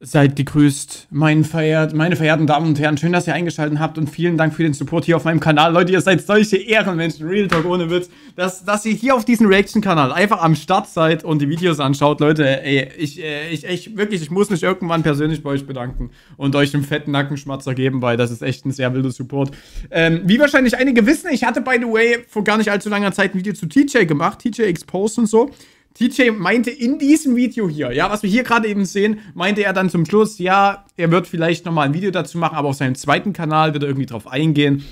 Seid gegrüßt, mein verehrt, meine verehrten Damen und Herren. Schön, dass ihr eingeschaltet habt und vielen Dank für den Support hier auf meinem Kanal. Leute, ihr seid solche Ehrenmenschen, Real Talk ohne Witz, dass, dass ihr hier auf diesem Reaction-Kanal einfach am Start seid und die Videos anschaut. Leute, ey, ich, äh, ich, ich, wirklich, ich muss mich irgendwann persönlich bei euch bedanken und euch einen fetten Nackenschmatzer geben, weil das ist echt ein sehr wilder Support. Ähm, wie wahrscheinlich einige wissen, ich hatte, by the way, vor gar nicht allzu langer Zeit ein Video zu TJ gemacht, TJ Exposed und so. TJ meinte in diesem Video hier, ja, was wir hier gerade eben sehen, meinte er dann zum Schluss, ja, er wird vielleicht nochmal ein Video dazu machen, aber auf seinem zweiten Kanal wird er irgendwie drauf eingehen.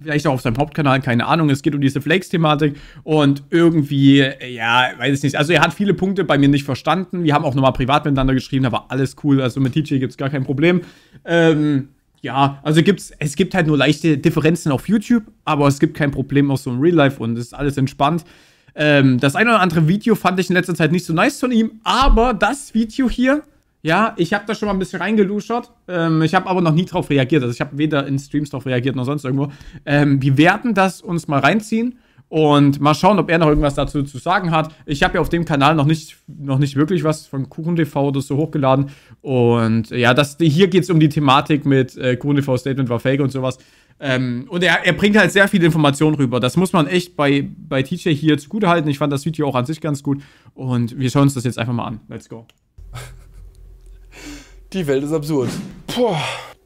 Vielleicht auch auf seinem Hauptkanal, keine Ahnung. Es geht um diese Flakes-Thematik und irgendwie, ja, weiß ich nicht. Also er hat viele Punkte bei mir nicht verstanden. Wir haben auch nochmal privat miteinander geschrieben, aber alles cool. Also mit TJ gibt es gar kein Problem. Ähm, ja, also gibt's, es gibt halt nur leichte Differenzen auf YouTube, aber es gibt kein Problem auch so im Real Life und es ist alles entspannt. Ähm, das ein oder andere Video fand ich in letzter Zeit nicht so nice von ihm, aber das Video hier, ja, ich habe da schon mal ein bisschen reingeluschert. Ähm, ich habe aber noch nie drauf reagiert. Also ich habe weder in Streams drauf reagiert noch sonst irgendwo. Ähm, wir werden das uns mal reinziehen und mal schauen, ob er noch irgendwas dazu zu sagen hat. Ich habe ja auf dem Kanal noch nicht, noch nicht wirklich was von KuchenTV oder so hochgeladen. Und ja, das, hier geht es um die Thematik mit äh, KuchenTV Statement war fake und sowas. Ähm, und er, er bringt halt sehr viele Informationen rüber. Das muss man echt bei, bei TJ hier zugutehalten. Ich fand das Video auch an sich ganz gut. Und wir schauen uns das jetzt einfach mal an. Let's go. Die Welt ist absurd. Puh.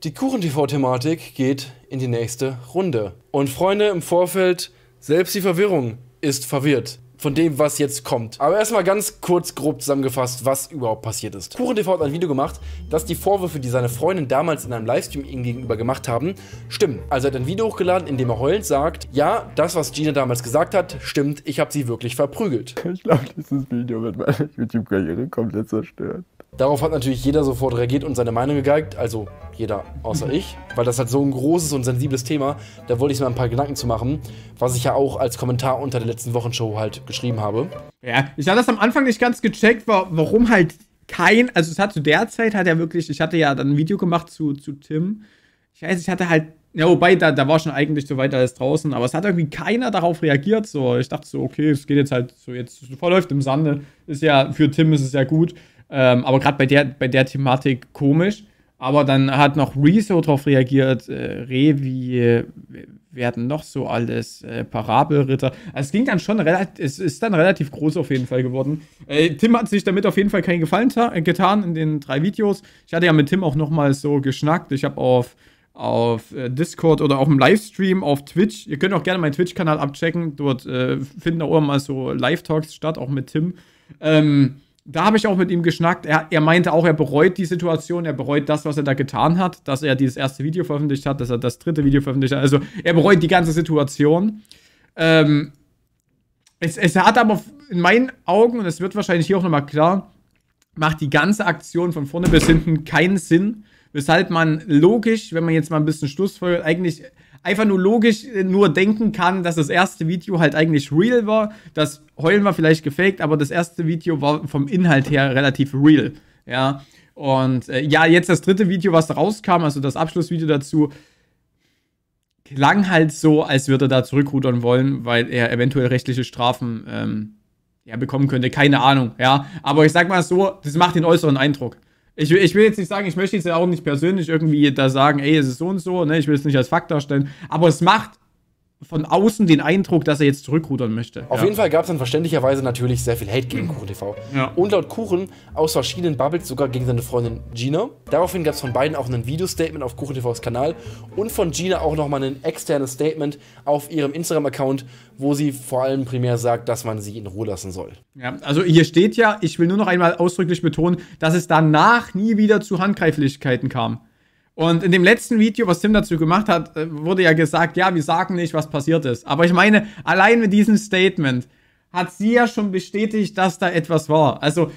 Die Kuchen-TV-Thematik geht in die nächste Runde. Und Freunde, im Vorfeld, selbst die Verwirrung ist verwirrt von dem, was jetzt kommt. Aber erstmal ganz kurz grob zusammengefasst, was überhaupt passiert ist. KuchenTV hat ein Video gemacht, dass die Vorwürfe, die seine Freundin damals in einem Livestream ihm gegenüber gemacht haben, stimmen. Also er hat ein Video hochgeladen, in dem er heulend sagt, ja, das, was Gina damals gesagt hat, stimmt, ich habe sie wirklich verprügelt. Ich glaube, dieses Video wird meine YouTube-Karriere komplett zerstört. Darauf hat natürlich jeder sofort reagiert und seine Meinung gegeigt, also jeder außer ich, weil das halt so ein großes und sensibles Thema, da wollte ich mir ein paar Gedanken zu machen, was ich ja auch als Kommentar unter der letzten Wochenshow halt geschrieben habe. Ja, ich hatte das am Anfang nicht ganz gecheckt, warum halt kein, also es hat zu der Zeit hat er wirklich, ich hatte ja dann ein Video gemacht zu, zu Tim. Ich weiß, ich hatte halt, ja, wobei, da, da war schon eigentlich so weit alles draußen, aber es hat irgendwie keiner darauf reagiert. So, ich dachte so, okay, es geht jetzt halt so, jetzt verläuft im Sande. Ist ja, für Tim ist es ja gut. Ähm, aber gerade bei der, bei der Thematik komisch. Aber dann hat noch Rezo drauf reagiert, äh, Revi, äh, werden noch so alles, äh, Parabelritter. Also es ging dann schon relativ, es ist dann relativ groß auf jeden Fall geworden. Äh, Tim hat sich damit auf jeden Fall keinen Gefallen getan in den drei Videos. Ich hatte ja mit Tim auch nochmal so geschnackt. Ich habe auf, auf äh, Discord oder auf dem Livestream auf Twitch, ihr könnt auch gerne meinen Twitch-Kanal abchecken. Dort äh, finden auch immer so Live-Talks statt, auch mit Tim. Ähm, da habe ich auch mit ihm geschnackt. Er, er, meinte auch, er bereut die Situation, er bereut das, was er da getan hat, dass er dieses erste Video veröffentlicht hat, dass er das dritte Video veröffentlicht hat. Also er bereut die ganze Situation. Ähm, es, es, hat aber in meinen Augen, und es wird wahrscheinlich hier auch nochmal klar, macht die ganze Aktion von vorne bis hinten keinen Sinn. Weshalb man logisch, wenn man jetzt mal ein bisschen Schlussfolgerung, eigentlich einfach nur logisch äh, nur denken kann, dass das erste Video halt eigentlich real war. Das Heulen war vielleicht gefaked, aber das erste Video war vom Inhalt her relativ real. Ja. Und äh, ja, jetzt das dritte Video, was rauskam, also das Abschlussvideo dazu, klang halt so, als würde er da zurückrudern wollen, weil er eventuell rechtliche Strafen ähm, ja, bekommen könnte. Keine Ahnung, ja. Aber ich sag mal so, das macht den äußeren Eindruck. Ich, ich, will jetzt nicht sagen, ich möchte jetzt ja auch nicht persönlich irgendwie da sagen, ey, es ist so und so, ne? Ich will es nicht als Fakt darstellen. Aber es macht von außen den Eindruck, dass er jetzt zurückrudern möchte. Auf ja. jeden Fall gab es dann verständlicherweise natürlich sehr viel Hate gegen Kuchen TV. Ja. Und laut Kuchen aus verschiedenen Bubbles sogar gegen seine Freundin Gina. Daraufhin gab es von beiden auch ein Video-Statement auf Kuchen TVs Kanal und von Gina auch nochmal ein externes Statement auf ihrem Instagram-Account, wo sie vor allem primär sagt, dass man sie in Ruhe lassen soll. Ja, also hier steht ja, ich will nur noch einmal ausdrücklich betonen, dass es danach nie wieder zu Handgreiflichkeiten kam. Und in dem letzten Video, was Tim dazu gemacht hat, äh, wurde ja gesagt, ja, wir sagen nicht, was passiert ist. Aber ich meine, allein mit diesem Statement hat sie ja schon bestätigt, dass da etwas war. Also,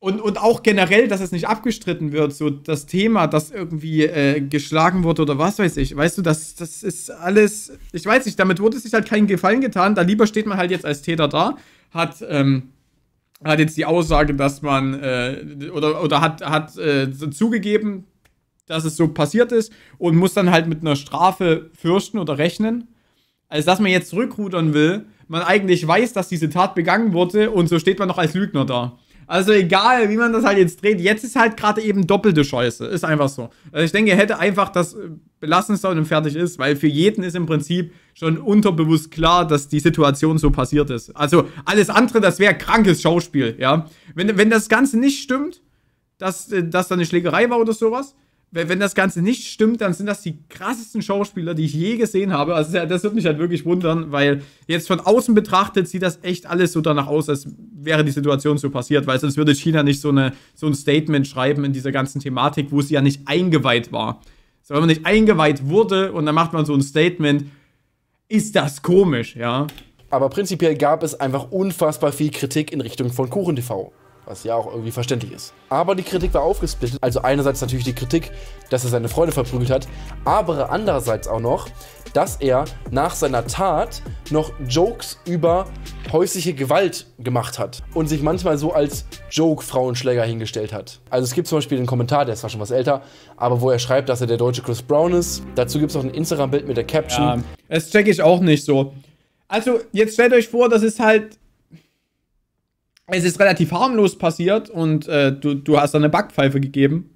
und, und auch generell, dass es nicht abgestritten wird, so das Thema, das irgendwie äh, geschlagen wurde oder was weiß ich. Weißt du, das, das ist alles, ich weiß nicht, damit wurde sich halt keinen Gefallen getan. Da lieber steht man halt jetzt als Täter da, hat, ähm, hat jetzt die Aussage, dass man, äh, oder, oder hat, hat äh, zugegeben, dass es so passiert ist und muss dann halt mit einer Strafe fürchten oder rechnen, als dass man jetzt zurückrudern will, man eigentlich weiß, dass diese Tat begangen wurde und so steht man noch als Lügner da. Also egal, wie man das halt jetzt dreht, jetzt ist halt gerade eben doppelte Scheiße. Ist einfach so. Also ich denke, er hätte einfach das belassen sollen und fertig ist, weil für jeden ist im Prinzip schon unterbewusst klar, dass die Situation so passiert ist. Also alles andere, das wäre krankes Schauspiel, ja. Wenn, wenn das Ganze nicht stimmt, dass, dass da eine Schlägerei war oder sowas, wenn das Ganze nicht stimmt, dann sind das die krassesten Schauspieler, die ich je gesehen habe. Also das wird mich halt wirklich wundern, weil jetzt von außen betrachtet sieht das echt alles so danach aus, als wäre die Situation so passiert, weil sonst würde China nicht so, eine, so ein Statement schreiben in dieser ganzen Thematik, wo sie ja nicht eingeweiht war. So, wenn man nicht eingeweiht wurde und dann macht man so ein Statement, ist das komisch, ja. Aber prinzipiell gab es einfach unfassbar viel Kritik in Richtung von Kuchen TV was ja auch irgendwie verständlich ist. Aber die Kritik war aufgesplittet. Also einerseits natürlich die Kritik, dass er seine Freunde verprügelt hat, aber andererseits auch noch, dass er nach seiner Tat noch Jokes über häusliche Gewalt gemacht hat und sich manchmal so als Joke-Frauenschläger hingestellt hat. Also es gibt zum Beispiel einen Kommentar, der ist zwar schon was älter, aber wo er schreibt, dass er der deutsche Chris Brown ist. Dazu gibt es auch ein Instagram-Bild mit der Caption. Ja, das check ich auch nicht so. Also jetzt stellt euch vor, das ist halt es ist relativ harmlos passiert und äh, du, du hast da eine Backpfeife gegeben,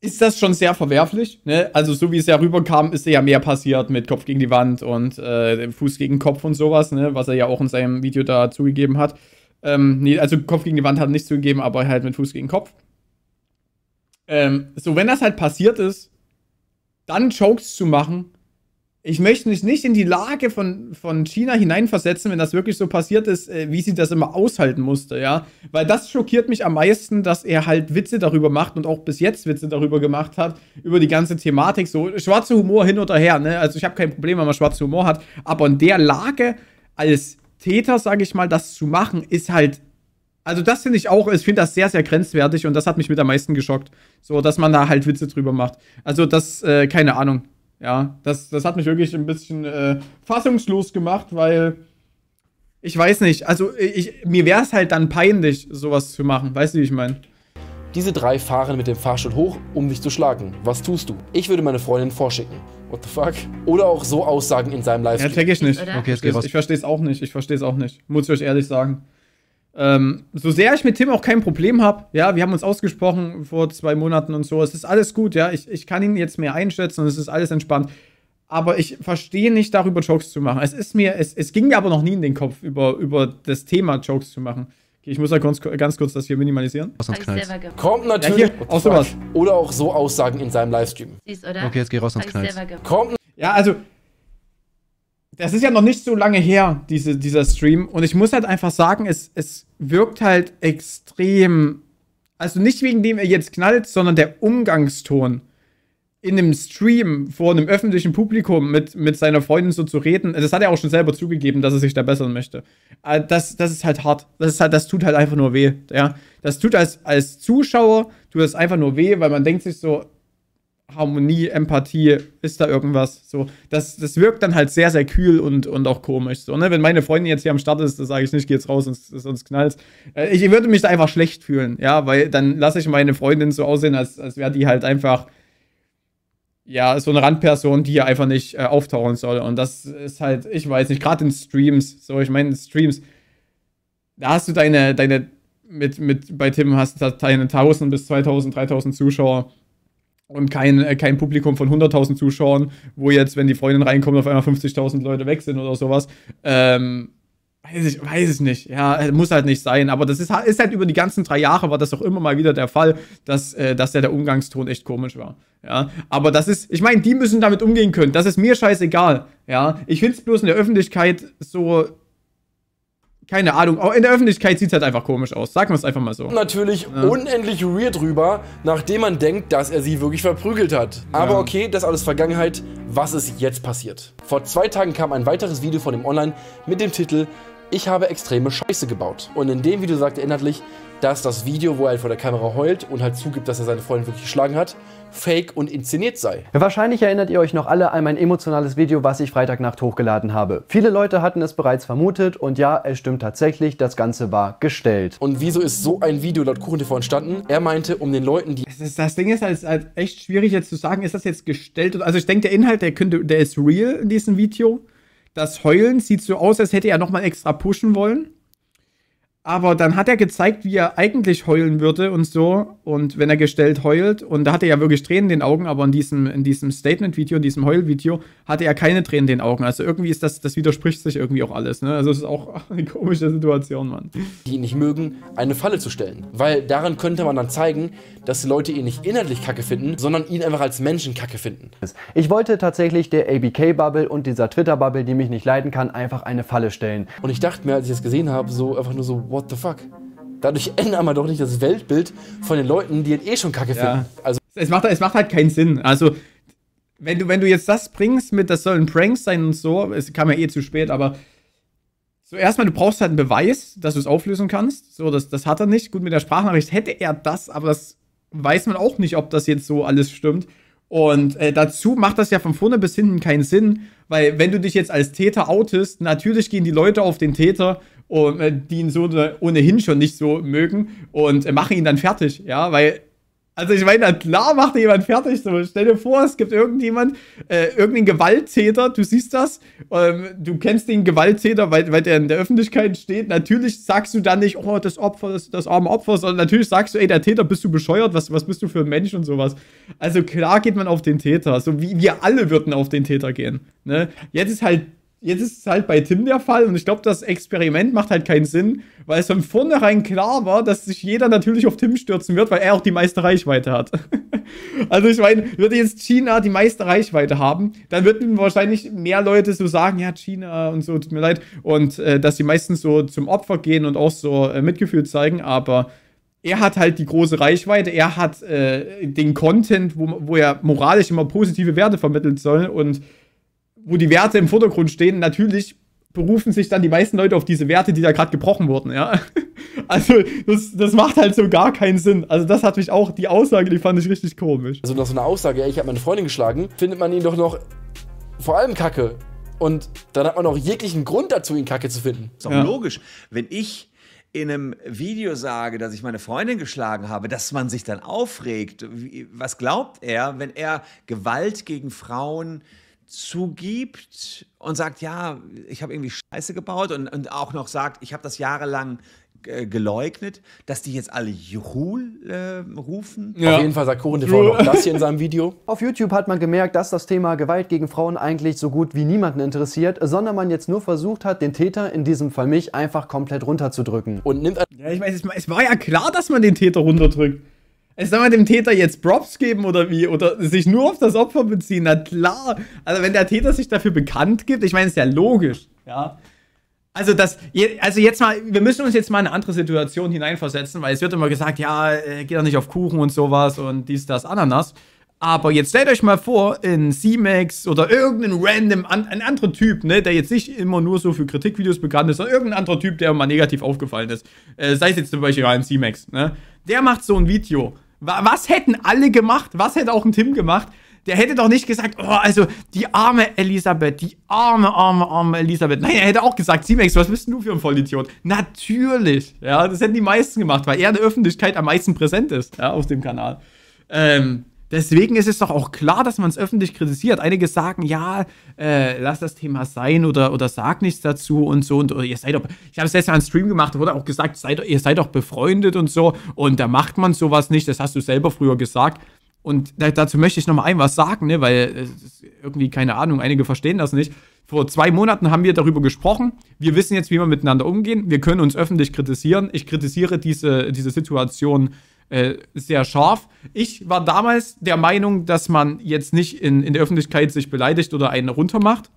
ist das schon sehr verwerflich. Ne? Also so wie es ja rüberkam, ist ja mehr passiert mit Kopf gegen die Wand und äh, Fuß gegen Kopf und sowas, ne? was er ja auch in seinem Video da zugegeben hat. Ähm, nee, also Kopf gegen die Wand hat er nicht zugegeben, aber halt mit Fuß gegen Kopf. Ähm, so, wenn das halt passiert ist, dann Jokes zu machen, ich möchte mich nicht in die Lage von, von China hineinversetzen, wenn das wirklich so passiert ist, äh, wie sie das immer aushalten musste, ja. Weil das schockiert mich am meisten, dass er halt Witze darüber macht und auch bis jetzt Witze darüber gemacht hat, über die ganze Thematik. So, schwarzer Humor hin oder her, ne? Also ich habe kein Problem, wenn man schwarzen Humor hat. Aber in der Lage, als Täter, sage ich mal, das zu machen, ist halt. Also das finde ich auch, ich finde das sehr, sehr grenzwertig und das hat mich mit am meisten geschockt. So, dass man da halt Witze drüber macht. Also das, äh, keine Ahnung. Ja, das, das hat mich wirklich ein bisschen äh, fassungslos gemacht, weil ich weiß nicht, also ich, mir wäre es halt dann peinlich, sowas zu machen. Weißt du, wie ich meine? Diese drei fahren mit dem Fahrstuhl hoch, um dich zu schlagen. Was tust du? Ich würde meine Freundin vorschicken. What the fuck? Oder auch so Aussagen in seinem Livestream. Ja, check ich nicht. Okay, jetzt geht's. Ich verstehe es auch nicht. Ich verstehe es auch nicht. Muss ich euch ehrlich sagen. Ähm, so sehr ich mit Tim auch kein Problem habe, ja, wir haben uns ausgesprochen vor zwei Monaten und so, es ist alles gut, ja, ich, ich kann ihn jetzt mehr einschätzen und es ist alles entspannt. Aber ich verstehe nicht, darüber Jokes zu machen. Es ist mir, es, es ging mir aber noch nie in den Kopf, über, über das Thema Jokes zu machen. Okay, ich muss ja ganz, ganz kurz das hier minimalisieren. Raus ans Knallt. Kommt natürlich ja, hier, auch sowas. Oder auch so Aussagen in seinem Livestream. Siehst, oder? Okay, jetzt geh raus ans Knallt. Kommt. Ja, also, das ist ja noch nicht so lange her, diese, dieser Stream. Und ich muss halt einfach sagen, es, es wirkt halt extrem. Also nicht wegen dem er jetzt knallt, sondern der Umgangston in einem Stream vor einem öffentlichen Publikum mit, mit seiner Freundin so zu reden. Das hat er auch schon selber zugegeben, dass er sich da bessern möchte. Äh, das, das ist halt hart. Das, ist halt, das tut halt einfach nur weh. Ja? Das tut als, als Zuschauer, tut das einfach nur weh, weil man denkt sich so, Harmonie, Empathie, ist da irgendwas? So, das, das wirkt dann halt sehr, sehr kühl und, und auch komisch. So, ne? Wenn meine Freundin jetzt hier am Start ist, dann sage ich nicht, geh jetzt raus, sonst, sonst knallt äh, Ich würde mich da einfach schlecht fühlen, ja, weil dann lasse ich meine Freundin so aussehen, als, als wäre die halt einfach, ja, so eine Randperson, die ja einfach nicht äh, auftauchen soll. Und das ist halt, ich weiß nicht, gerade in Streams, so, ich meine, Streams, da hast du deine, deine, mit, mit, bei Tim hast du deine 1000 bis 2000, 3000 Zuschauer und kein, äh, kein Publikum von 100.000 Zuschauern, wo jetzt, wenn die Freundin reinkommt, auf einmal 50.000 Leute weg sind oder sowas. Ähm, weiß ich, weiß ich nicht. Ja, äh, muss halt nicht sein. Aber das ist, ist halt über die ganzen drei Jahre war das auch immer mal wieder der Fall, dass, äh, dass ja der Umgangston echt komisch war. Ja, aber das ist, ich meine, die müssen damit umgehen können. Das ist mir scheißegal. Ja, ich finde es bloß in der Öffentlichkeit so keine Ahnung, auch in der Öffentlichkeit sieht es halt einfach komisch aus. Sagen wir es einfach mal so. Natürlich ja. unendlich weird drüber, nachdem man denkt, dass er sie wirklich verprügelt hat. Aber ja. okay, das alles Vergangenheit. Was ist jetzt passiert? Vor zwei Tagen kam ein weiteres Video von ihm online mit dem Titel Ich habe extreme Scheiße gebaut. Und in dem Video sagt er inhaltlich, dass das Video, wo er halt vor der Kamera heult und halt zugibt, dass er seine Freundin wirklich geschlagen hat, fake und inszeniert sei. Wahrscheinlich erinnert ihr euch noch alle an mein emotionales Video, was ich Freitagnacht hochgeladen habe. Viele Leute hatten es bereits vermutet und ja, es stimmt tatsächlich, das Ganze war gestellt. Und wieso ist so ein Video laut KuchenTV entstanden? Er meinte, um den Leuten, die... Das, das Ding ist halt, halt, echt schwierig jetzt zu sagen, ist das jetzt gestellt? Also ich denke, der Inhalt, der, könnte, der ist real in diesem Video. Das Heulen sieht so aus, als hätte er nochmal extra pushen wollen. Aber dann hat er gezeigt, wie er eigentlich heulen würde und so. Und wenn er gestellt heult, und da hatte er ja wirklich Tränen in den Augen, aber in diesem, in diesem Statement-Video, in diesem Heul-Video, hatte er keine Tränen in den Augen. Also irgendwie ist das, das widerspricht sich irgendwie auch alles. Ne? Also es ist auch eine komische Situation, Mann. Die nicht mögen, eine Falle zu stellen. Weil daran könnte man dann zeigen, dass die Leute ihn nicht inhaltlich kacke finden, sondern ihn einfach als Menschen kacke finden. Ich wollte tatsächlich der ABK-Bubble und dieser Twitter-Bubble, die mich nicht leiden kann, einfach eine Falle stellen. Und ich dachte mir, als ich das gesehen habe, so einfach nur so, what the fuck? Dadurch ändert man doch nicht das Weltbild von den Leuten, die ihn eh schon kacke ja. finden. Also es macht, es macht halt keinen Sinn. Also wenn du, wenn du jetzt das bringst mit, das sollen Pranks sein und so, es kam ja eh zu spät, aber so mal, du brauchst halt einen Beweis, dass du es auflösen kannst. So, das, das hat er nicht. Gut, mit der Sprachnachricht hätte er das, aber das weiß man auch nicht, ob das jetzt so alles stimmt. Und äh, dazu macht das ja von vorne bis hinten keinen Sinn, weil wenn du dich jetzt als Täter outest, natürlich gehen die Leute auf den Täter, und, äh, die ihn so ohnehin schon nicht so mögen und äh, machen ihn dann fertig, ja, weil also ich meine, klar macht dir jemand fertig. So, stell dir vor, es gibt irgendjemand, äh, irgendeinen Gewalttäter, du siehst das, ähm, du kennst den Gewalttäter, weil, weil der in der Öffentlichkeit steht. Natürlich sagst du dann nicht, oh, das Opfer, das, das arme Opfer, sondern natürlich sagst du, ey, der Täter, bist du bescheuert? Was, was bist du für ein Mensch und sowas? Also klar geht man auf den Täter, so wie wir alle würden auf den Täter gehen. Ne? Jetzt ist halt Jetzt ist es halt bei Tim der Fall und ich glaube, das Experiment macht halt keinen Sinn, weil es von vornherein klar war, dass sich jeder natürlich auf Tim stürzen wird, weil er auch die meiste Reichweite hat. also ich meine, würde jetzt China die meiste Reichweite haben, dann würden wahrscheinlich mehr Leute so sagen, ja, China und so, tut mir leid. Und äh, dass sie meistens so zum Opfer gehen und auch so äh, Mitgefühl zeigen, aber er hat halt die große Reichweite, er hat äh, den Content, wo, wo er moralisch immer positive Werte vermitteln soll und wo die Werte im Vordergrund stehen, natürlich berufen sich dann die meisten Leute auf diese Werte, die da gerade gebrochen wurden, ja. Also, das, das macht halt so gar keinen Sinn. Also, das hat mich auch, die Aussage, die fand ich richtig komisch. Also, noch so eine Aussage, ich habe meine Freundin geschlagen, findet man ihn doch noch vor allem kacke. Und dann hat man auch jeglichen Grund dazu, ihn kacke zu finden. Ist doch ja. logisch. Wenn ich in einem Video sage, dass ich meine Freundin geschlagen habe, dass man sich dann aufregt. Was glaubt er, wenn er Gewalt gegen Frauen äh, zugibt und sagt, ja, ich habe irgendwie Scheiße gebaut und, und auch noch sagt, ich habe das jahrelang äh, geleugnet, dass die jetzt alle Juhu äh, rufen. Ja. Auf jeden Fall sagt Kuchen TV noch das hier in seinem Video. Auf YouTube hat man gemerkt, dass das Thema Gewalt gegen Frauen eigentlich so gut wie niemanden interessiert, sondern man jetzt nur versucht hat, den Täter, in diesem Fall mich, einfach komplett runterzudrücken. Und nimmt... Ja, ich meine, es war ja klar, dass man den Täter runterdrückt soll man dem Täter jetzt Props geben oder wie? Oder sich nur auf das Opfer beziehen? Na klar. Also wenn der Täter sich dafür bekannt gibt, ich meine, ist ja logisch, ja. Also das, also jetzt mal, wir müssen uns jetzt mal in eine andere Situation hineinversetzen, weil es wird immer gesagt, ja, äh, geht doch nicht auf Kuchen und sowas und dies, das, Ananas. Aber jetzt stellt euch mal vor, in C-Max oder irgendein random, an, ein anderer Typ, ne, der jetzt nicht immer nur so für Kritikvideos bekannt ist, sondern irgendein anderer Typ, der mal negativ aufgefallen ist. Äh, sei es jetzt zum Beispiel ein C-Max, ne? Der macht so ein Video was hätten alle gemacht? Was hätte auch ein Tim gemacht? Der hätte doch nicht gesagt, oh, also die arme Elisabeth, die arme, arme, arme Elisabeth. Nein, er hätte auch gesagt, Simex, was bist denn du für ein Vollidiot? Natürlich, ja, das hätten die meisten gemacht, weil er in der Öffentlichkeit am meisten präsent ist, ja, auf dem Kanal. Ähm, Deswegen ist es doch auch klar, dass man es öffentlich kritisiert. Einige sagen, ja, äh, lass das Thema sein oder, oder sag nichts dazu und so. Und, oder ihr seid doch, ich habe es letztes Mal einen Stream gemacht, da wurde auch gesagt, seid, ihr seid doch befreundet und so. Und da macht man sowas nicht, das hast du selber früher gesagt. Und da, dazu möchte ich nochmal ein was sagen, ne, weil äh, irgendwie, keine Ahnung, einige verstehen das nicht. Vor zwei Monaten haben wir darüber gesprochen. Wir wissen jetzt, wie wir miteinander umgehen. Wir können uns öffentlich kritisieren. Ich kritisiere diese, diese Situation äh, sehr scharf. Ich war damals der Meinung, dass man jetzt nicht in, in der Öffentlichkeit sich beleidigt oder einen runtermacht.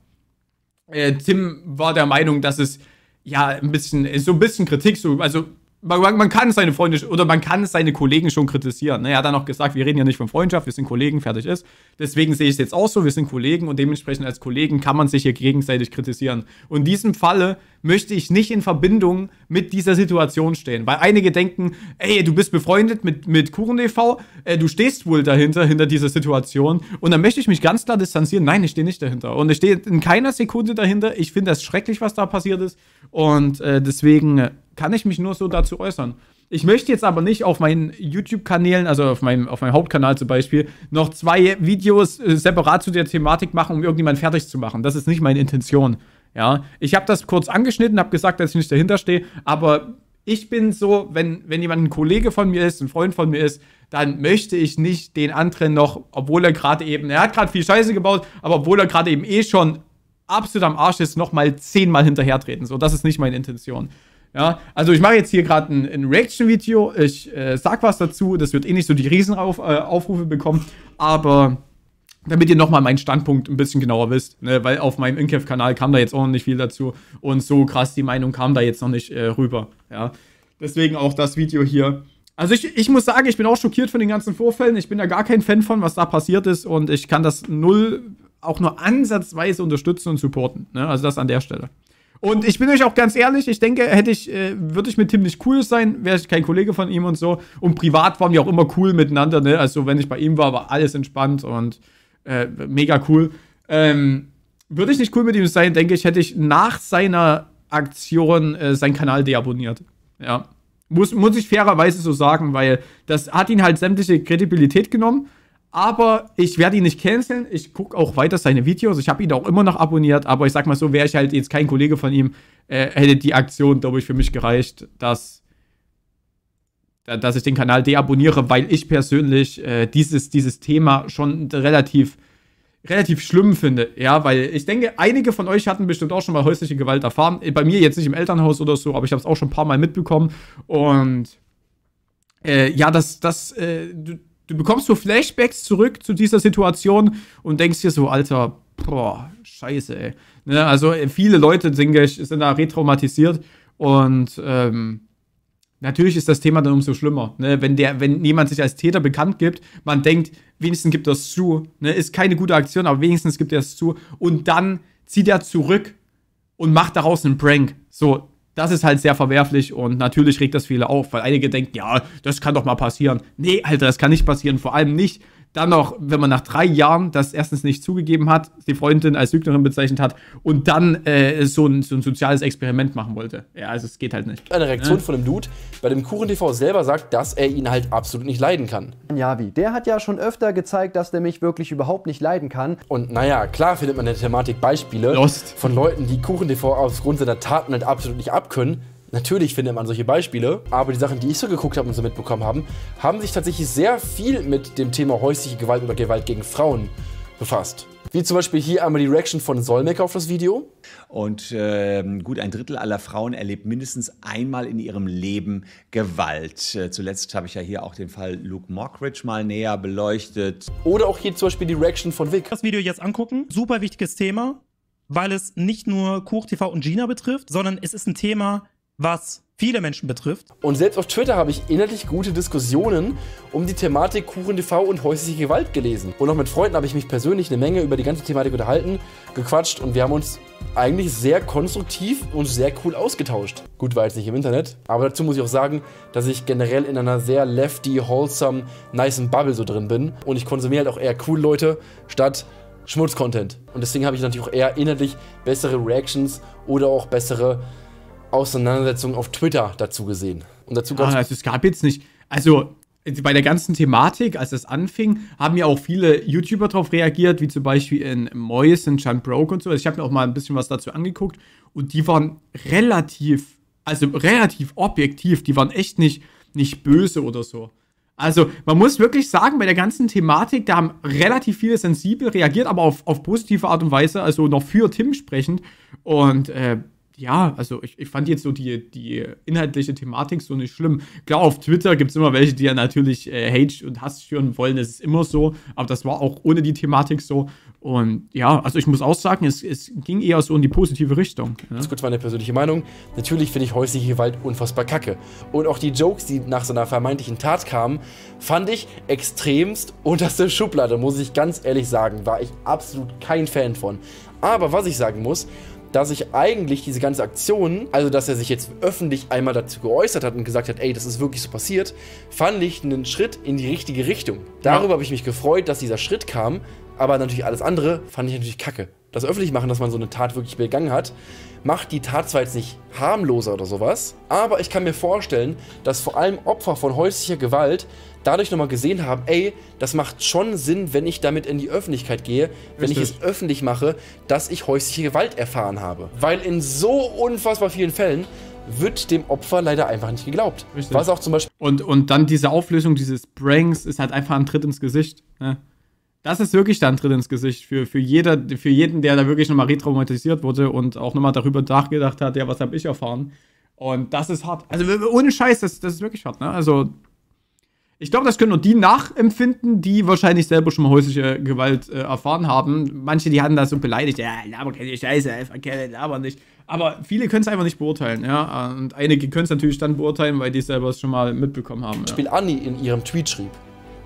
Äh, Tim war der Meinung, dass es ja ein bisschen, so ein bisschen Kritik, so, also man, man, man, kann seine Freunde oder man kann seine Kollegen schon kritisieren. Ne? Er hat dann auch gesagt, wir reden ja nicht von Freundschaft, wir sind Kollegen, fertig ist. Deswegen sehe ich es jetzt auch so, wir sind Kollegen und dementsprechend als Kollegen kann man sich hier gegenseitig kritisieren. Und in diesem Falle möchte ich nicht in Verbindung mit dieser Situation stehen, weil einige denken, ey, du bist befreundet mit, mit Kuren TV, äh, du stehst wohl dahinter, hinter dieser Situation und dann möchte ich mich ganz klar distanzieren. Nein, ich stehe nicht dahinter und ich stehe in keiner Sekunde dahinter. Ich finde das schrecklich, was da passiert ist und äh, deswegen äh, kann ich mich nur so dazu äußern. Ich möchte jetzt aber nicht auf meinen YouTube-Kanälen, also auf meinem, auf meinem Hauptkanal zum Beispiel, noch zwei Videos äh, separat zu der Thematik machen, um irgendjemanden fertig zu machen. Das ist nicht meine Intention. Ja, ich habe das kurz angeschnitten, habe gesagt, dass ich nicht dahinter stehe, aber ich bin so, wenn, wenn jemand ein Kollege von mir ist, ein Freund von mir ist, dann möchte ich nicht den anderen noch, obwohl er gerade eben, er hat gerade viel Scheiße gebaut, aber obwohl er gerade eben eh schon absolut am Arsch ist, nochmal zehnmal hinterhertreten. So, das ist nicht meine Intention. Ja, also ich mache jetzt hier gerade ein, ein Reaction-Video. Ich äh, sag was dazu. Das wird eh nicht so die Riesenaufrufe äh, bekommen. Aber damit ihr nochmal meinen Standpunkt ein bisschen genauer wisst, ne? weil auf meinem Inkev-Kanal kam da jetzt auch noch nicht viel dazu und so krass die Meinung kam da jetzt noch nicht äh, rüber. Ja? Deswegen auch das Video hier. Also ich, ich muss sagen, ich bin auch schockiert von den ganzen Vorfällen. Ich bin da gar kein Fan von, was da passiert ist und ich kann das null auch nur ansatzweise unterstützen und supporten. Ne? Also das an der Stelle. Und ich bin euch auch ganz ehrlich, ich denke, hätte ich, äh, würde ich mit Tim nicht cool sein, wäre ich kein Kollege von ihm und so. Und privat waren wir auch immer cool miteinander, ne? Also wenn ich bei ihm war, war alles entspannt und äh, mega cool. Ähm, würde ich nicht cool mit ihm sein, denke ich, hätte ich nach seiner Aktion äh, seinen Kanal deabonniert. Ja. Muss, muss ich fairerweise so sagen, weil das hat ihn halt sämtliche Kredibilität genommen aber ich werde ihn nicht canceln. Ich gucke auch weiter seine Videos. Ich habe ihn auch immer noch abonniert. Aber ich sag mal so, wäre ich halt jetzt kein Kollege von ihm, äh, hätte die Aktion, glaube ich, für mich gereicht, dass, dass ich den Kanal deabonniere, weil ich persönlich äh, dieses, dieses Thema schon relativ, relativ schlimm finde. Ja, weil ich denke, einige von euch hatten bestimmt auch schon mal häusliche Gewalt erfahren. Bei mir jetzt nicht im Elternhaus oder so, aber ich habe es auch schon ein paar Mal mitbekommen. Und äh, ja, das, das, äh, du, du bekommst so Flashbacks zurück zu dieser Situation und denkst dir so, Alter, boah, scheiße, ey. Ne? Also äh, viele Leute, denke ich, sind da retraumatisiert und ähm, natürlich ist das Thema dann umso schlimmer. Ne? Wenn, der, wenn jemand sich als Täter bekannt gibt, man denkt, wenigstens gibt das zu. Ne? Ist keine gute Aktion, aber wenigstens gibt er es zu. Und dann zieht er zurück und macht daraus einen Prank. So, das ist halt sehr verwerflich und natürlich regt das viele auf, weil einige denken, ja, das kann doch mal passieren. Nee, Alter, das kann nicht passieren. Vor allem nicht, dann noch, wenn man nach drei Jahren das erstens nicht zugegeben hat, die Freundin als Lügnerin bezeichnet hat und dann äh, so, ein, so, ein, soziales Experiment machen wollte. Ja, also es geht halt nicht. Eine Reaktion ja. von dem Dude, bei dem Kuchen TV selber sagt, dass er ihn halt absolut nicht leiden kann. Javi, der hat ja schon öfter gezeigt, dass der mich wirklich überhaupt nicht leiden kann. Und naja, klar findet man in der Thematik Beispiele Lost. von Leuten, die Kuchen TV aufgrund seiner Taten halt absolut nicht abkönnen. Natürlich findet man solche Beispiele, aber die Sachen, die ich so geguckt habe und so mitbekommen habe, haben sich tatsächlich sehr viel mit dem Thema häusliche Gewalt oder Gewalt gegen Frauen befasst. Wie zum Beispiel hier einmal die Reaction von Solmecker auf das Video. Und äh, gut ein Drittel aller Frauen erlebt mindestens einmal in ihrem Leben Gewalt. Äh, zuletzt habe ich ja hier auch den Fall Luke Mockridge mal näher beleuchtet. Oder auch hier zum Beispiel die Reaction von Vic. Das Video jetzt angucken. Super wichtiges Thema, weil es nicht nur KuchTV und Gina betrifft, sondern es ist ein Thema, was viele Menschen betrifft. Und selbst auf Twitter habe ich innerlich gute Diskussionen um die Thematik Kuchen TV und häusliche Gewalt gelesen. Und auch mit Freunden habe ich mich persönlich eine Menge über die ganze Thematik unterhalten, gequatscht und wir haben uns eigentlich sehr konstruktiv und sehr cool ausgetauscht. Gut, war jetzt nicht im Internet, aber dazu muss ich auch sagen, dass ich generell in einer sehr lefty, wholesome, nice Bubble so drin bin und ich konsumiere halt auch eher cool Leute statt Schmutzcontent. Und deswegen habe ich natürlich auch eher innerlich bessere Reactions oder auch bessere Auseinandersetzung auf Twitter dazu gesehen. Und dazu gab es. Ah, also es gab jetzt nicht, also bei der ganzen Thematik, als das anfing, haben ja auch viele YouTuber darauf reagiert, wie zum Beispiel in Moyes und John Broke und so. Also ich habe mir auch mal ein bisschen was dazu angeguckt und die waren relativ, also relativ objektiv, die waren echt nicht, nicht böse oder so. Also man muss wirklich sagen, bei der ganzen Thematik, da haben relativ viele sensibel reagiert, aber auf, auf positive Art und Weise, also noch für Tim sprechend. Und äh, ja, also ich, ich fand jetzt so die, die inhaltliche Thematik so nicht schlimm. Klar, auf Twitter gibt es immer welche, die ja natürlich äh, Hate und Hass schüren wollen, das ist immer so, aber das war auch ohne die Thematik so. Und ja, also ich muss auch sagen, es, es ging eher so in die positive Richtung. Ne? Das ist kurz meine persönliche Meinung. Natürlich finde ich häusliche Gewalt unfassbar kacke. Und auch die Jokes, die nach so einer vermeintlichen Tat kamen, fand ich extremst unterste Schublade, muss ich ganz ehrlich sagen. War ich absolut kein Fan von. Aber was ich sagen muss, dass ich eigentlich diese ganze Aktion, also dass er sich jetzt öffentlich einmal dazu geäußert hat und gesagt hat, ey, das ist wirklich so passiert, fand ich einen Schritt in die richtige Richtung. Darüber ja. habe ich mich gefreut, dass dieser Schritt kam, aber natürlich alles andere fand ich natürlich kacke das öffentlich machen, dass man so eine Tat wirklich begangen hat, macht die Tat zwar jetzt nicht harmloser oder sowas, aber ich kann mir vorstellen, dass vor allem Opfer von häuslicher Gewalt dadurch nochmal gesehen haben, ey, das macht schon Sinn, wenn ich damit in die Öffentlichkeit gehe, wenn ich es öffentlich mache, dass ich häusliche Gewalt erfahren habe. Weil in so unfassbar vielen Fällen wird dem Opfer leider einfach nicht geglaubt. Richtig. Was auch zum Beispiel. Und, und dann diese Auflösung dieses Pranks ist halt einfach ein Tritt ins Gesicht. Ne? das ist wirklich dann drin ins Gesicht für, für, jeder, für jeden, der da wirklich nochmal retraumatisiert wurde und auch nochmal darüber nachgedacht hat, ja, was habe ich erfahren. Und das ist hart. Also ohne Scheiß, das, das ist wirklich hart, ne? Also, ich glaube, das können nur die nachempfinden, die wahrscheinlich selber schon mal häusliche Gewalt äh, erfahren haben. Manche, die haben das so beleidigt, ja, laber keine Scheiße, keine laber nicht. Aber viele können es einfach nicht beurteilen, ja. Und einige können es natürlich dann beurteilen, weil die es selber schon mal mitbekommen haben. Zum Beispiel ja. Anni in ihrem Tweet schrieb,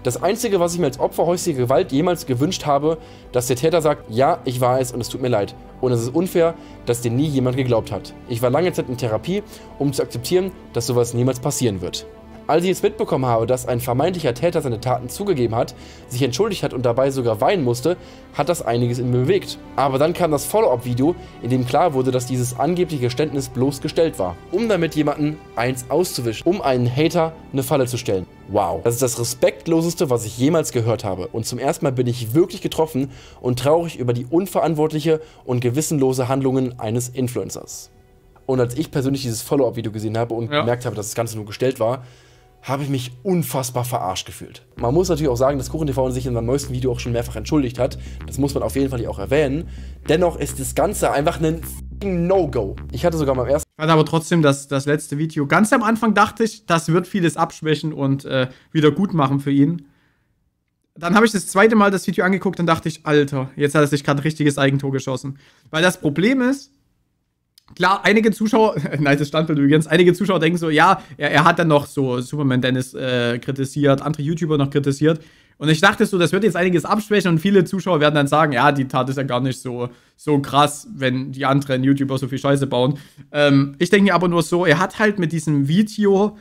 das Einzige, was ich mir als Opfer häuslicher Gewalt jemals gewünscht habe, dass der Täter sagt, ja, ich war es und es tut mir leid. Und es ist unfair, dass dir nie jemand geglaubt hat. Ich war lange Zeit in Therapie, um zu akzeptieren, dass sowas niemals passieren wird. Als ich jetzt mitbekommen habe, dass ein vermeintlicher Täter seine Taten zugegeben hat, sich entschuldigt hat und dabei sogar weinen musste, hat das einiges in mir bewegt. Aber dann kam das Follow-up-Video, in dem klar wurde, dass dieses angebliche Geständnis bloßgestellt war, um damit jemanden eins auszuwischen, um einen Hater eine Falle zu stellen. Wow, das ist das respektloseste, was ich jemals gehört habe. Und zum ersten Mal bin ich wirklich getroffen und traurig über die unverantwortliche und gewissenlose Handlungen eines Influencers. Und als ich persönlich dieses Follow-up-Video gesehen habe und ja. gemerkt habe, dass das Ganze nur gestellt war, habe ich mich unfassbar verarscht gefühlt. Man muss natürlich auch sagen, dass KuchenTV sich in seinem neuesten Video auch schon mehrfach entschuldigt hat. Das muss man auf jeden Fall hier auch erwähnen. Dennoch ist das Ganze einfach ein No-Go. Ich hatte sogar beim ersten... Ich fand aber trotzdem das, das letzte Video. Ganz am Anfang dachte ich, das wird vieles abschwächen und äh, wieder gut machen für ihn. Dann habe ich das zweite Mal das Video angeguckt und dachte ich, Alter, jetzt hat er sich gerade richtiges Eigentor geschossen. Weil das Problem ist, klar, einige Zuschauer, nice Standbild übrigens, einige Zuschauer denken so, ja, er, er hat dann noch so Superman Dennis äh, kritisiert, andere YouTuber noch kritisiert. Und ich dachte so, das wird jetzt einiges abschwächen und viele Zuschauer werden dann sagen, ja, die Tat ist ja gar nicht so, so krass, wenn die anderen YouTuber so viel Scheiße bauen. Ähm, ich denke aber nur so, er hat halt mit diesem Video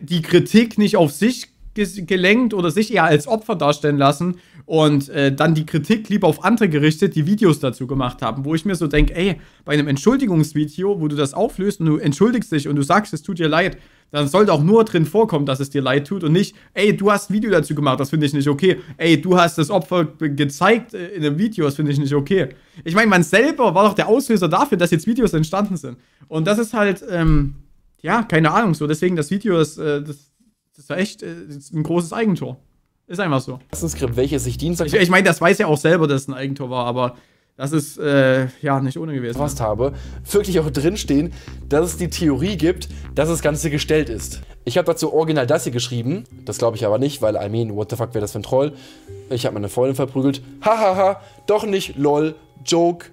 die Kritik nicht auf sich gelenkt oder sich eher als Opfer darstellen lassen und äh, dann die Kritik lieber auf andere gerichtet, die Videos dazu gemacht haben, wo ich mir so denke, ey, bei einem Entschuldigungsvideo, wo du das auflöst und du entschuldigst dich und du sagst, es tut dir leid, dann sollte auch nur drin vorkommen, dass es dir leid tut und nicht, ey, du hast ein Video dazu gemacht, das finde ich nicht okay. Ey, du hast das Opfer gezeigt äh, in einem Video, das finde ich nicht okay. Ich meine, man selber war doch der Auslöser dafür, dass jetzt Videos entstanden sind. Und das ist halt, ähm, ja, keine Ahnung, so deswegen das Video, ist, äh, das das war echt äh, ein großes Eigentor. Ist einfach so. Das ist ein welches ich Dienstag. Ich, ich meine, das weiß ja auch selber, dass es ein Eigentor war, aber das ist äh, ja nicht ohne gewesen. Fast habe, wirklich auch drinstehen, dass es die Theorie gibt, dass das Ganze gestellt ist. Ich habe dazu original das hier geschrieben. Das glaube ich aber nicht, weil, I mean, what the fuck wäre das für ein Troll? Ich habe meine Freundin verprügelt. Hahaha, ha, ha, doch nicht, lol, Joke.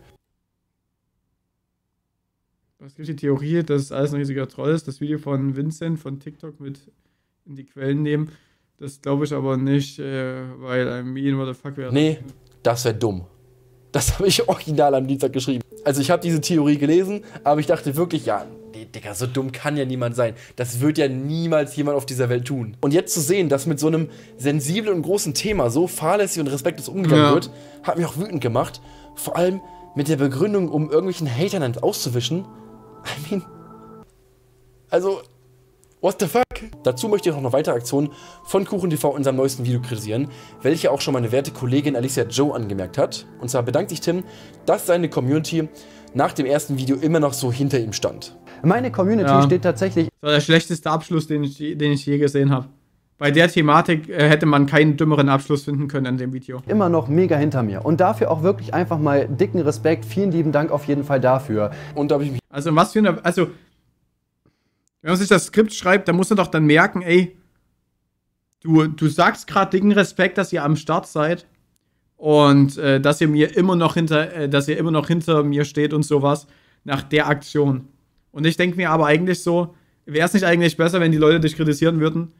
Es gibt die Theorie, dass es alles ein riesiger Troll ist. Das Video von Vincent von TikTok mit in die Quellen nehmen. Das glaube ich aber nicht, äh, weil ein Mean What the Fuck wäre. Nee, das wäre dumm. Das habe ich original am Dienstag geschrieben. Also ich habe diese Theorie gelesen, aber ich dachte wirklich, ja, nee, Digga, so dumm kann ja niemand sein. Das wird ja niemals jemand auf dieser Welt tun. Und jetzt zu sehen, dass mit so einem sensiblen und großen Thema so fahrlässig und respektlos umgegangen ja. wird, hat mich auch wütend gemacht. Vor allem mit der Begründung, um irgendwelchen Hatern auszuwischen. I mean, also What the fuck? Dazu möchte ich noch eine weitere Aktion von KuchenTV in seinem neuesten Video kritisieren, welche auch schon meine werte Kollegin Alicia Joe angemerkt hat. Und zwar bedankt sich Tim, dass seine Community nach dem ersten Video immer noch so hinter ihm stand. Meine Community ja. steht tatsächlich. Das war der schlechteste Abschluss, den ich, den ich je gesehen habe. Bei der Thematik äh, hätte man keinen dümmeren Abschluss finden können in dem Video. Immer noch mega hinter mir. Und dafür auch wirklich einfach mal dicken Respekt. Vielen lieben Dank auf jeden Fall dafür. Und da habe ich mich. Also, was für eine. Also, wenn man sich das Skript schreibt, dann muss man doch dann merken, ey, du, du sagst gerade dicken Respekt, dass ihr am Start seid und äh, dass ihr mir immer noch hinter, äh, dass ihr immer noch hinter mir steht und sowas nach der Aktion. Und ich denke mir aber eigentlich so, wäre es nicht eigentlich besser, wenn die Leute dich kritisieren würden?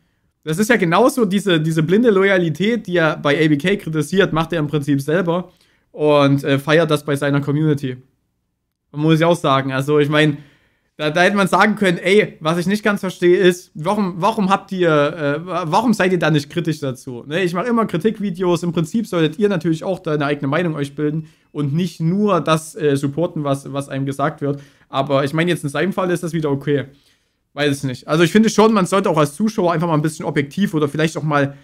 Das ist ja genauso diese, diese blinde Loyalität, die er bei ABK kritisiert, macht er im Prinzip selber und äh, feiert das bei seiner Community. Man muss ich auch sagen. Also ich meine, da, da, hätte man sagen können, ey, was ich nicht ganz verstehe ist, warum, warum habt ihr, äh, warum seid ihr da nicht kritisch dazu? Ne? Ich mache immer Kritikvideos, im Prinzip solltet ihr natürlich auch deine eigene Meinung euch bilden und nicht nur das äh, supporten, was, was einem gesagt wird. Aber ich meine, jetzt in seinem Fall ist das wieder okay. Weiß es nicht. Also ich finde schon, man sollte auch als Zuschauer einfach mal ein bisschen objektiv oder vielleicht auch mal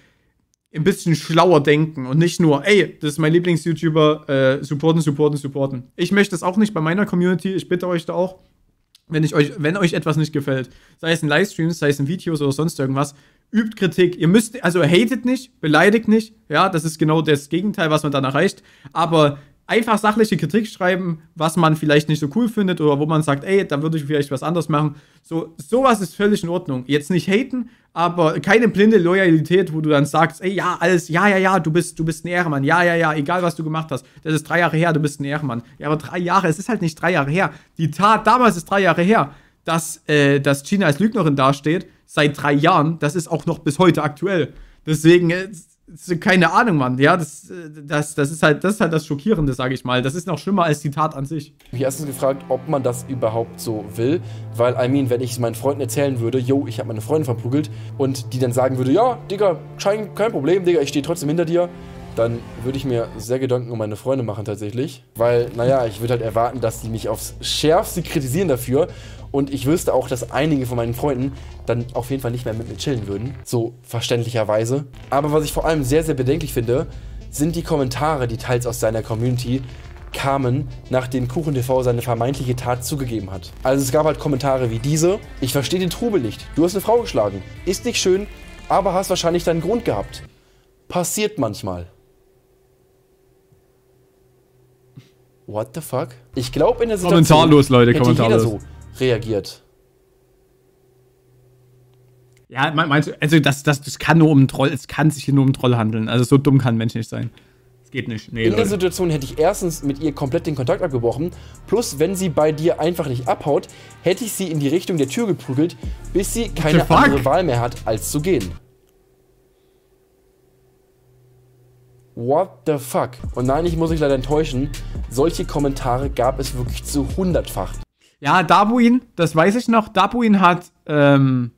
ein bisschen schlauer denken und nicht nur, ey, das ist mein Lieblings-YouTuber, äh, supporten, supporten, supporten. Ich möchte das auch nicht bei meiner Community, ich bitte euch da auch wenn, ich euch, wenn euch etwas nicht gefällt, sei es in Livestreams, sei es in Videos oder sonst irgendwas, übt Kritik. Ihr müsst, also hatet nicht, beleidigt nicht, ja, das ist genau das Gegenteil, was man dann erreicht, aber einfach sachliche Kritik schreiben, was man vielleicht nicht so cool findet oder wo man sagt, ey, da würde ich vielleicht was anderes machen. So, sowas ist völlig in Ordnung. Jetzt nicht haten, aber keine blinde Loyalität, wo du dann sagst, ey, ja, alles, ja, ja, ja, du bist, du bist ein Ehrenmann, ja, ja, ja, egal was du gemacht hast, das ist drei Jahre her, du bist ein Ehrenmann. Ja, aber drei Jahre, es ist halt nicht drei Jahre her. Die Tat damals ist drei Jahre her, dass, äh, dass China als Lügnerin dasteht, seit drei Jahren, das ist auch noch bis heute aktuell. Deswegen, äh, keine Ahnung, Mann. Ja, das, das, das, ist halt, das ist halt das Schockierende, sage ich mal. Das ist noch schlimmer als die Tat an sich. Ich habe erstens gefragt, ob man das überhaupt so will, weil, I mean, wenn ich es meinen Freunden erzählen würde, yo, ich habe meine Freundin verprügelt und die dann sagen würde, ja, Digga, kein, kein Problem, Digga, ich stehe trotzdem hinter dir, dann würde ich mir sehr Gedanken um meine Freunde machen tatsächlich, weil, naja, ich würde halt erwarten, dass die mich aufs Schärfste kritisieren dafür und ich wüsste auch, dass einige von meinen Freunden dann auf jeden Fall nicht mehr mit mir chillen würden. So verständlicherweise. Aber was ich vor allem sehr, sehr bedenklich finde, sind die Kommentare, die teils aus seiner Community kamen, nachdem KuchenTV seine vermeintliche Tat zugegeben hat. Also es gab halt Kommentare wie diese. Ich verstehe den Trubel nicht. Du hast eine Frau geschlagen. Ist nicht schön, aber hast wahrscheinlich deinen Grund gehabt. Passiert manchmal. What the fuck? Ich glaube in der Situation... Kommentarlos, Leute, kommentarlos. so reagiert. Ja, meinst du, also das, das, das kann nur um einen Troll, es kann sich hier nur um einen Troll handeln. Also so dumm kann ein Mensch nicht sein. Es geht nicht. Nee, in der Situation hätte ich erstens mit ihr komplett den Kontakt abgebrochen, plus wenn sie bei dir einfach nicht abhaut, hätte ich sie in die Richtung der Tür geprügelt, bis sie keine andere Wahl mehr hat, als zu gehen. What the fuck? Und nein, ich muss mich leider enttäuschen, solche Kommentare gab es wirklich zu hundertfach. Ja, Dabuin, das weiß ich noch. Dabuin hat, ähm,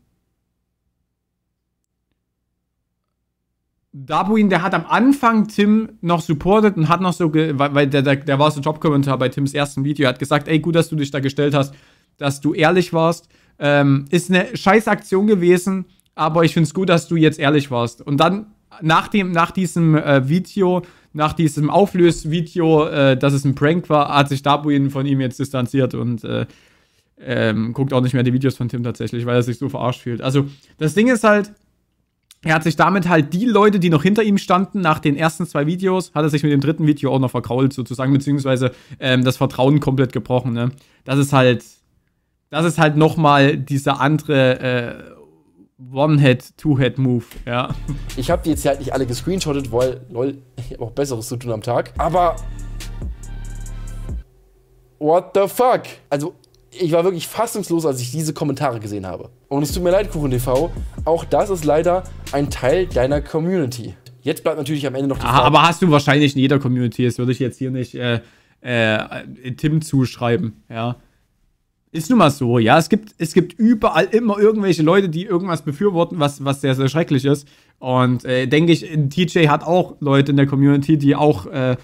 Dabuin, der hat am Anfang Tim noch supportet und hat noch so, weil der, der, der war so Top-Kommentar bei Tims ersten Video, hat gesagt, ey, gut, dass du dich da gestellt hast, dass du ehrlich warst. Ähm, ist eine scheiß Aktion gewesen, aber ich find's gut, dass du jetzt ehrlich warst. Und dann nach, dem, nach diesem äh, Video nach diesem Auflösvideo, äh, dass es ein Prank war, hat sich Darwin von ihm jetzt distanziert und äh, ähm, guckt auch nicht mehr die Videos von Tim tatsächlich, weil er sich so verarscht fühlt. Also das Ding ist halt, er hat sich damit halt die Leute, die noch hinter ihm standen, nach den ersten zwei Videos, hat er sich mit dem dritten Video auch noch verkrault sozusagen, beziehungsweise ähm, das Vertrauen komplett gebrochen. Ne? Das ist halt, das ist halt nochmal dieser andere äh, One-Head, Two-Head-Move, ja. Ich habe die jetzt halt nicht alle gescreenshottet, weil, lol, ich habe auch Besseres zu tun am Tag. Aber. What the fuck? Also, ich war wirklich fassungslos, als ich diese Kommentare gesehen habe. Und es tut mir leid, KuchenTV, auch das ist leider ein Teil deiner Community. Jetzt bleibt natürlich am Ende noch die Frage. Aber hast du wahrscheinlich in jeder Community, das würde ich jetzt hier nicht äh, äh, Tim zuschreiben, ja. Ist nun mal so, ja. Es gibt, es gibt überall immer irgendwelche Leute, die irgendwas befürworten, was, was sehr, sehr schrecklich ist. Und äh, denke ich, TJ hat auch Leute in der Community, die auch äh,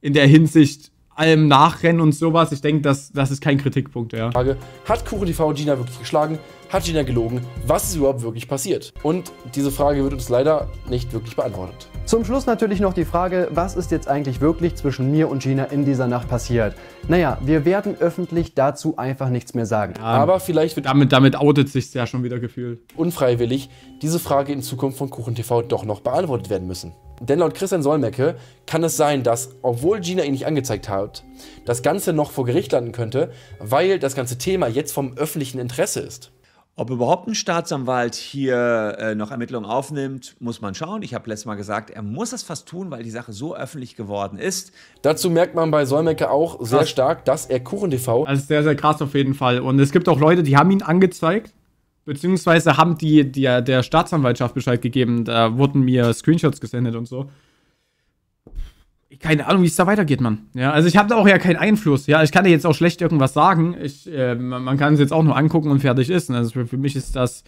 in der Hinsicht allem nachrennen und sowas. Ich denke, das, das ist kein Kritikpunkt, ja. Frage, hat Kuro TV Gina wirklich geschlagen? Hat Gina gelogen? Was ist überhaupt wirklich passiert? Und diese Frage wird uns leider nicht wirklich beantwortet. Zum Schluss natürlich noch die Frage, was ist jetzt eigentlich wirklich zwischen mir und Gina in dieser Nacht passiert? Naja, wir werden öffentlich dazu einfach nichts mehr sagen. Ja, aber vielleicht wird damit, damit outet sich ja schon wieder gefühlt. Unfreiwillig diese Frage in Zukunft von Kuchen TV doch noch beantwortet werden müssen. Denn laut Christian Solmecke kann es sein, dass, obwohl Gina ihn nicht angezeigt hat, das Ganze noch vor Gericht landen könnte, weil das ganze Thema jetzt vom öffentlichen Interesse ist. Ob überhaupt ein Staatsanwalt hier äh, noch Ermittlungen aufnimmt, muss man schauen. Ich habe letztes Mal gesagt, er muss das fast tun, weil die Sache so öffentlich geworden ist. Dazu merkt man bei Solmecke auch krass. sehr stark, dass er Kuchen TV. Also sehr, sehr krass auf jeden Fall. Und es gibt auch Leute, die haben ihn angezeigt, beziehungsweise haben die, die der Staatsanwaltschaft Bescheid gegeben. Da wurden mir Screenshots gesendet und so keine Ahnung, wie es da weitergeht, Mann. Ja, also ich habe da auch ja keinen Einfluss. Ja, ich kann dir jetzt auch schlecht irgendwas sagen. Ich, äh, man kann es jetzt auch nur angucken und fertig ist. Also für, für mich ist das,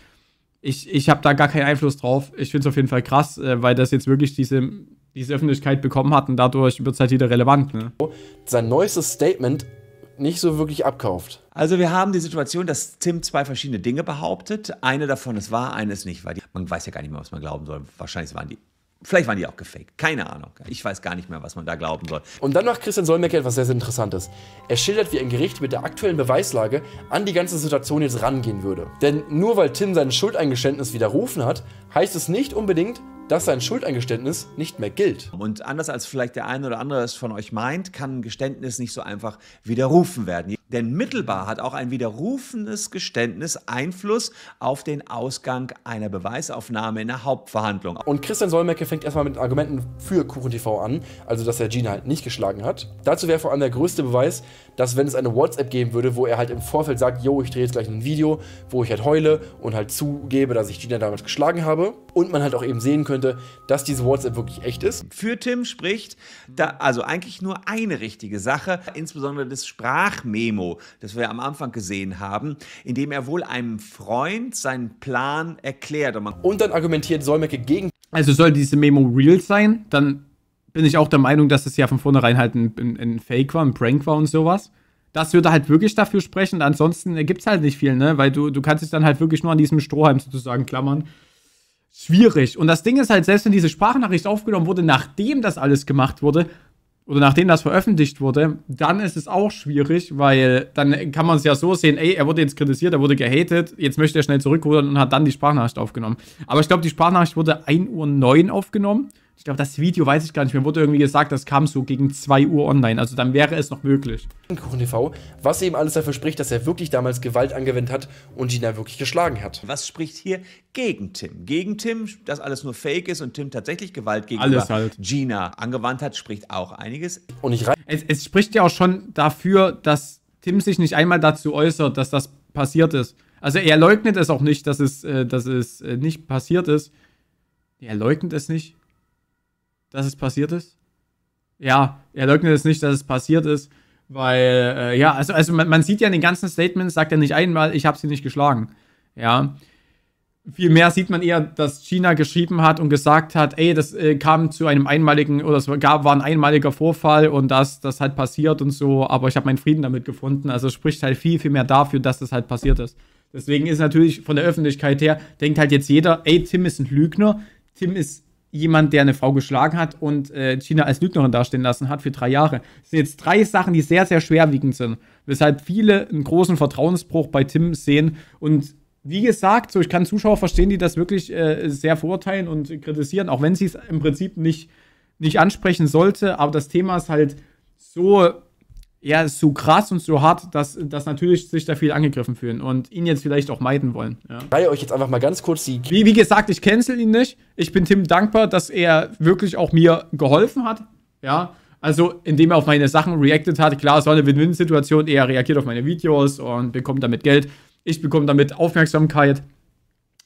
ich, ich habe da gar keinen Einfluss drauf. Ich finde es auf jeden Fall krass, äh, weil das jetzt wirklich diese, diese Öffentlichkeit bekommen hat und dadurch wird es halt wieder relevant. Ne? Sein neuestes Statement nicht so wirklich abkauft. Also wir haben die Situation, dass Tim zwei verschiedene Dinge behauptet. Eine davon ist wahr, eine ist nicht wahr. Man weiß ja gar nicht mehr, was man glauben soll. Wahrscheinlich waren die Vielleicht waren die auch gefaked. Keine Ahnung. Ich weiß gar nicht mehr, was man da glauben soll. Und dann macht Christian Solmecke etwas sehr, sehr Interessantes. Er schildert, wie ein Gericht mit der aktuellen Beweislage an die ganze Situation jetzt rangehen würde. Denn nur weil Tim sein Schuldeingeständnis widerrufen hat, heißt es nicht unbedingt, dass sein Schuldeingeständnis nicht mehr gilt. Und anders als vielleicht der eine oder andere es von euch meint, kann ein Geständnis nicht so einfach widerrufen werden. Denn mittelbar hat auch ein widerrufenes Geständnis Einfluss auf den Ausgang einer Beweisaufnahme in der Hauptverhandlung. Und Christian Solmecke fängt erstmal mit Argumenten für Kuchen TV an, also dass er Gina halt nicht geschlagen hat. Dazu wäre vor allem der größte Beweis, dass wenn es eine WhatsApp geben würde, wo er halt im Vorfeld sagt, yo, ich drehe jetzt gleich ein Video, wo ich halt heule und halt zugebe, dass ich Gina damals geschlagen habe und man halt auch eben sehen könnte, dass diese WhatsApp wirklich echt ist. Für Tim spricht da also eigentlich nur eine richtige Sache, insbesondere das Sprachmemo, das wir am Anfang gesehen haben, in dem er wohl einem Freund seinen Plan erklärt. Und, und dann argumentiert Solmecke gegen. Also soll diese Memo real sein, dann bin ich auch der Meinung, dass es ja von vornherein halt ein, ein, ein Fake war, ein Prank war und sowas. Das würde halt wirklich dafür sprechen. Ansonsten gibt es halt nicht viel, ne? Weil du, du kannst dich dann halt wirklich nur an diesem Strohhalm sozusagen klammern. Schwierig. Und das Ding ist halt, selbst wenn diese Sprachnachricht aufgenommen wurde, nachdem das alles gemacht wurde, oder nachdem das veröffentlicht wurde, dann ist es auch schwierig, weil dann kann man es ja so sehen, ey, er wurde jetzt kritisiert, er wurde gehatet, jetzt möchte er schnell zurückrudern und hat dann die Sprachnachricht aufgenommen. Aber ich glaube, die Sprachnachricht wurde 1.09 Uhr aufgenommen ich glaube, das Video weiß ich gar nicht mehr, wurde irgendwie gesagt, das kam so gegen 2 Uhr online. Also dann wäre es noch möglich. TV, was eben alles dafür spricht, dass er wirklich damals Gewalt angewendet hat und Gina wirklich geschlagen hat. Was spricht hier gegen Tim? Gegen Tim, dass alles nur Fake ist und Tim tatsächlich Gewalt gegenüber halt. Gina angewandt hat, spricht auch einiges. Und ich es, es spricht ja auch schon dafür, dass Tim sich nicht einmal dazu äußert, dass das passiert ist. Also er leugnet es auch nicht, dass es, äh, dass es äh, nicht passiert ist. Er leugnet es nicht dass es passiert ist. Ja, er leugnet es nicht, dass es passiert ist, weil, äh, ja, also, also man, man, sieht ja in den ganzen Statements, sagt er nicht einmal, ich habe sie nicht geschlagen. Ja. Vielmehr sieht man eher, dass China geschrieben hat und gesagt hat, ey, das äh, kam zu einem einmaligen, oder es gab, war ein einmaliger Vorfall und das, das halt passiert und so, aber ich habe meinen Frieden damit gefunden. Also spricht halt viel, viel mehr dafür, dass das halt passiert ist. Deswegen ist natürlich von der Öffentlichkeit her, denkt halt jetzt jeder, ey, Tim ist ein Lügner, Tim ist jemand, der eine Frau geschlagen hat und äh, China als Lügnerin dastehen lassen hat für drei Jahre. Das sind jetzt drei Sachen, die sehr, sehr schwerwiegend sind, weshalb viele einen großen Vertrauensbruch bei Tim sehen. Und wie gesagt, so ich kann Zuschauer verstehen, die das wirklich äh, sehr verurteilen und kritisieren, auch wenn sie es im Prinzip nicht, nicht ansprechen sollte. Aber das Thema ist halt so ja, so krass und so hart, dass, dass natürlich sich da viel angegriffen fühlen und ihn jetzt vielleicht auch meiden wollen. Ja. Ich reihe euch jetzt einfach mal ganz kurz die. Wie, wie gesagt, ich cancel ihn nicht. Ich bin Tim dankbar, dass er wirklich auch mir geholfen hat. Ja. Also, indem er auf meine Sachen reacted hat. Klar, es war eine Win-Win-Situation. Er reagiert auf meine Videos und bekommt damit Geld. Ich bekomme damit Aufmerksamkeit.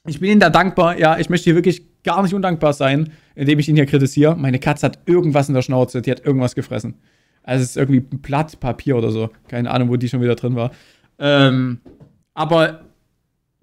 Ich bin ihm da dankbar. Ja, ich möchte hier wirklich gar nicht undankbar sein, indem ich ihn hier kritisiere. Meine Katze hat irgendwas in der Schnauze. Die hat irgendwas gefressen. Also es ist irgendwie ein Blatt Papier oder so. Keine Ahnung, wo die schon wieder drin war. Ähm, aber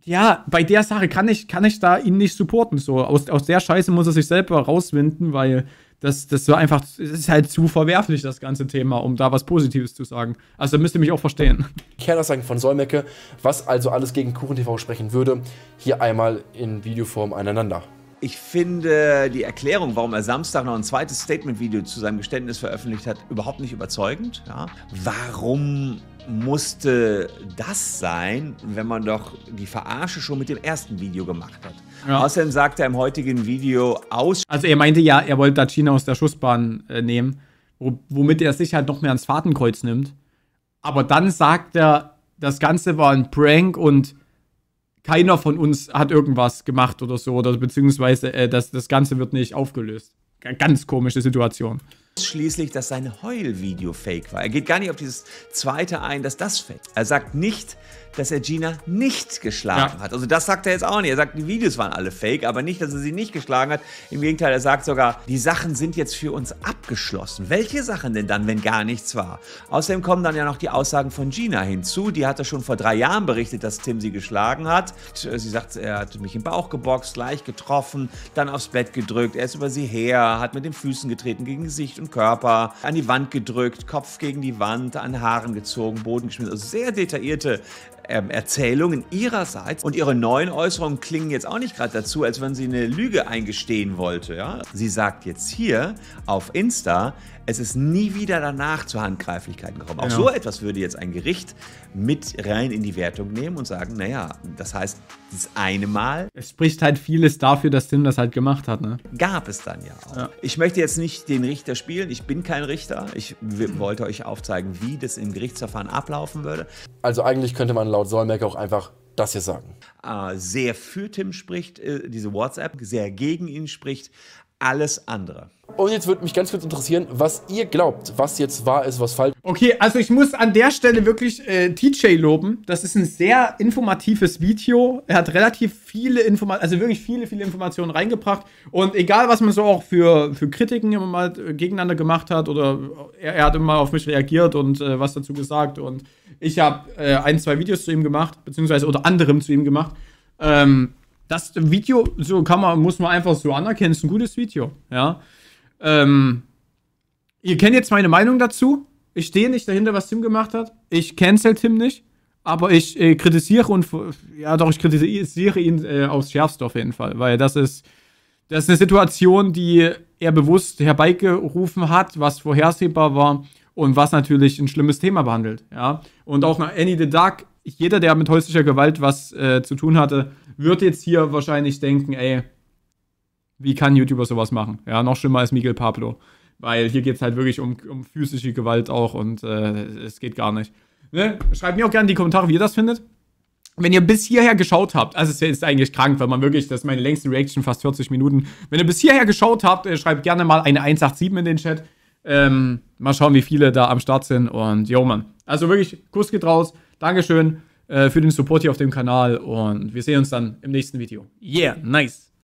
ja, bei der Sache kann ich, kann ich da ihn nicht supporten. So, aus, aus der Scheiße muss er sich selber rauswinden, weil das, das war einfach, es ist halt zu verwerflich, das ganze Thema, um da was Positives zu sagen. Also müsst ihr mich auch verstehen. Kerner von Solmecke, was also alles gegen KuchenTV sprechen würde, hier einmal in Videoform aneinander. Ich finde die Erklärung, warum er Samstag noch ein zweites Statement-Video zu seinem Geständnis veröffentlicht hat, überhaupt nicht überzeugend. Ja. Warum musste das sein, wenn man doch die Verarsche schon mit dem ersten Video gemacht hat? Ja. Außerdem sagt er im heutigen Video aus. Also er meinte ja, er wollte da China aus der Schussbahn äh, nehmen, womit er sich halt noch mehr ans Fahrtenkreuz nimmt. Aber dann sagt er, das Ganze war ein Prank und keiner von uns hat irgendwas gemacht oder so, oder beziehungsweise äh, das, das Ganze wird nicht aufgelöst. Ganz komische Situation. Schließlich, dass sein Heulvideo fake war. Er geht gar nicht auf dieses zweite ein, dass das fake. Er sagt nicht, dass er Gina nicht geschlagen ja. hat. Also das sagt er jetzt auch nicht. Er sagt, die Videos waren alle fake, aber nicht, dass er sie nicht geschlagen hat. Im Gegenteil, er sagt sogar, die Sachen sind jetzt für uns abgeschlossen. Welche Sachen denn dann, wenn gar nichts war? Außerdem kommen dann ja noch die Aussagen von Gina hinzu. Die hatte schon vor drei Jahren berichtet, dass Tim sie geschlagen hat. Sie sagt, er hat mich im Bauch geboxt, leicht getroffen, dann aufs Bett gedrückt. Er ist über sie her, hat mit den Füßen getreten gegen Gesicht und Körper, an die Wand gedrückt, Kopf gegen die Wand, an Haaren gezogen, Boden geschmissen. Also sehr detaillierte ähm, Erzählungen ihrerseits und ihre neuen Äußerungen klingen jetzt auch nicht gerade dazu, als wenn sie eine Lüge eingestehen wollte. Ja? Sie sagt jetzt hier auf Insta, es ist nie wieder danach zu Handgreiflichkeiten gekommen. Auch genau. so etwas würde jetzt ein Gericht mit rein in die Wertung nehmen und sagen, naja, das heißt, das eine Mal. Es spricht halt vieles dafür, dass Tim das halt gemacht hat, ne? Gab es dann ja auch. Ja. Ich möchte jetzt nicht den Richter spielen, ich bin kein Richter. Ich wollte euch aufzeigen, wie das im Gerichtsverfahren ablaufen würde. Also eigentlich könnte man laut Solmecke auch einfach das hier sagen. Ah, sehr für Tim spricht, äh, diese WhatsApp, sehr gegen ihn spricht, alles andere. Und jetzt würde mich ganz kurz interessieren, was ihr glaubt, was jetzt wahr ist, was falsch. ist. Okay, also ich muss an der Stelle wirklich äh, TJ loben. Das ist ein sehr informatives Video. Er hat relativ viele Informationen, also wirklich viele, viele Informationen reingebracht. Und egal, was man so auch für, für Kritiken immer mal äh, gegeneinander gemacht hat oder er, äh, er hat immer auf mich reagiert und äh, was dazu gesagt. Und ich habe äh, ein, zwei Videos zu ihm gemacht, beziehungsweise oder anderem zu ihm gemacht. Ähm, das Video, so kann man, muss man einfach so anerkennen, ist ein gutes Video, ja. Ähm, ihr kennt jetzt meine Meinung dazu. Ich stehe nicht dahinter, was Tim gemacht hat. Ich cancel Tim nicht. Aber ich äh, kritisiere und ja doch, ich kritisiere ihn äh, aufs Schärfste auf jeden Fall, weil das ist, das ist eine Situation, die er bewusst herbeigerufen hat, was vorhersehbar war und was natürlich ein schlimmes Thema behandelt. Ja? Und auch nach Annie the Duck, jeder, der mit häuslicher Gewalt was äh, zu tun hatte, wird jetzt hier wahrscheinlich denken, ey, wie kann ein YouTuber sowas machen? Ja, noch schlimmer als Miguel Pablo. Weil hier geht es halt wirklich um, um physische Gewalt auch und äh, es geht gar nicht. Ne? Schreibt mir auch gerne in die Kommentare, wie ihr das findet. Wenn ihr bis hierher geschaut habt, also es ist eigentlich krank, weil man wirklich, das ist meine längste Reaction, fast 40 Minuten. Wenn ihr bis hierher geschaut habt, äh, schreibt gerne mal eine 187 in den Chat. Ähm, mal schauen, wie viele da am Start sind. Und yo, man. Also wirklich, Kuss geht raus. Dankeschön äh, für den Support hier auf dem Kanal. Und wir sehen uns dann im nächsten Video. Yeah, nice.